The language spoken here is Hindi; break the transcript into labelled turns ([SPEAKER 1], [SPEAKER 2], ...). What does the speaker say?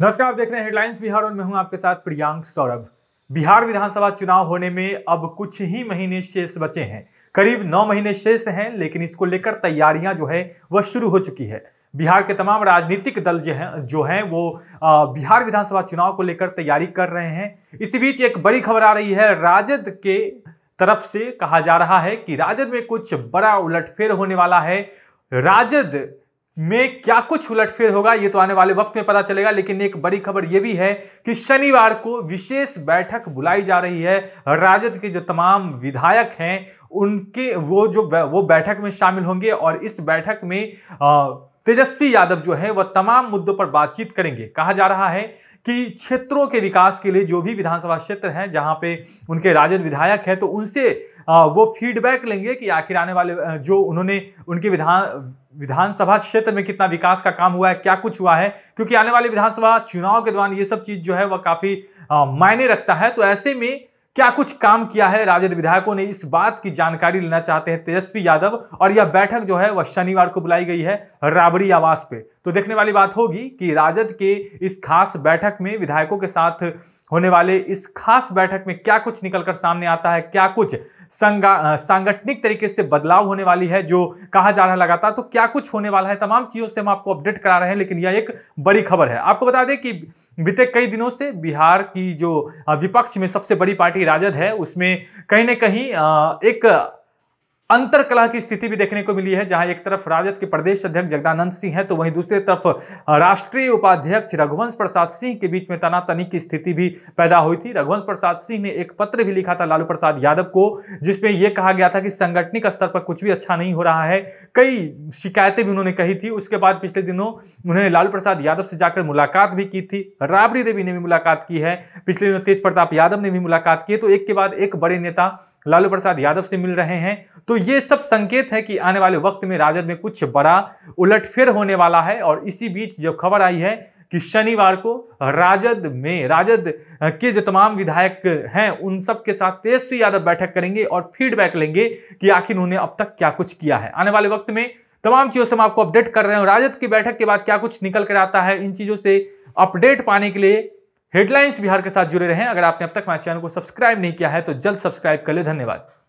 [SPEAKER 1] नमस्कार आप देख रहे हैं हेडलाइंस बिहार और मैं हूं आपके साथ प्रियांक सौरभ बिहार विधानसभा चुनाव होने में अब कुछ ही महीने शेष बचे हैं करीब नौ महीने शेष हैं लेकिन इसको लेकर तैयारियां जो है वह शुरू हो चुकी है बिहार के तमाम राजनीतिक दल जो हैं जो हैं वो बिहार विधानसभा चुनाव को लेकर तैयारी कर रहे हैं इसी बीच एक बड़ी खबर आ रही है राजद के तरफ से कहा जा रहा है कि राजद में कुछ बड़ा उलटफेर होने वाला है राजद में क्या कुछ उलटफेर होगा ये तो आने वाले वक्त में पता चलेगा लेकिन एक बड़ी खबर यह भी है कि शनिवार को विशेष बैठक बुलाई जा रही है राजद के जो तमाम विधायक हैं उनके वो जो वो बैठक में शामिल होंगे और इस बैठक में आ, तेजस्वी यादव जो है वह तमाम मुद्दों पर बातचीत करेंगे कहा जा रहा है कि क्षेत्रों के विकास के लिए जो भी विधानसभा क्षेत्र हैं जहां पे उनके राजद विधायक हैं तो उनसे वो फीडबैक लेंगे कि आखिर आने वाले जो उन्होंने उनके विधान विधानसभा क्षेत्र में कितना विकास का काम हुआ है क्या कुछ हुआ है क्योंकि आने वाले विधानसभा चुनाव के दौरान ये सब चीज़ जो है वह काफ़ी मायने रखता है तो ऐसे में क्या कुछ काम किया है राजद विधायकों ने इस बात की जानकारी लेना चाहते हैं तेजस्वी यादव और यह बैठक जो है वह शनिवार को बुलाई गई है राबड़ी आवास पे तो देखने वाली बात होगी कि राजद के इस खास बैठक में विधायकों के साथ होने वाले इस खास बैठक में क्या कुछ निकलकर सामने आता है क्या कुछ सांगठनिक तरीके से बदलाव होने वाली है जो कहा जा रहा है लगातार तो क्या कुछ होने वाला है तमाम चीज़ों से हम आपको अपडेट करा रहे हैं लेकिन यह एक बड़ी खबर है आपको बता दें कि बीते कई दिनों से बिहार की जो विपक्ष में सबसे बड़ी पार्टी विराजत है उसमें कहीं ना कहीं एक अंतर कला की स्थिति भी देखने को मिली है जहां एक तरफ राजद के प्रदेश अध्यक्ष जगदानंद सिंह हैं तो वहीं दूसरी तरफ राष्ट्रीय उपाध्यक्ष रघुवंश प्रसाद सिंह के बीच में तनातनी की स्थिति भी पैदा हुई थी रघुवंश प्रसाद सिंह ने एक पत्र भी लिखा था लालू प्रसाद यादव को जिसमें यह कहा गया था कि संगठनिक स्तर पर कुछ भी अच्छा नहीं हो रहा है कई शिकायतें भी उन्होंने कही थी उसके बाद पिछले दिनों उन्होंने लालू प्रसाद यादव से जाकर मुलाकात भी की थी राबड़ी देवी ने भी मुलाकात की है पिछले दिनों तेज प्रताप यादव ने भी मुलाकात की है तो एक के बाद एक बड़े नेता लालू प्रसाद यादव से मिल रहे हैं तो ये सब संकेत है कि आने वाले वक्त में राजद में कुछ बड़ा उलटफेर होने वाला है और इसी बीच जो खबर आई है कि शनिवार को राजद में राजद के जो तमाम विधायक हैं उन सब के साथ तेजस्वी यादव बैठक करेंगे और फीडबैक लेंगे कि आखिर उन्होंने अब तक क्या कुछ किया है आने वाले वक्त में तमाम चीज़ों से हम आपको अपडेट कर रहे हैं राजद की बैठक के बाद क्या कुछ निकल कर आता है इन चीज़ों से अपडेट पाने के लिए हेडलाइंस बिहार के साथ जुड़े रहे अगर आपने अब तक हमारे चैनल को सब्सक्राइब नहीं किया है तो जल्द सब्सक्राइब कर ले धन्यवाद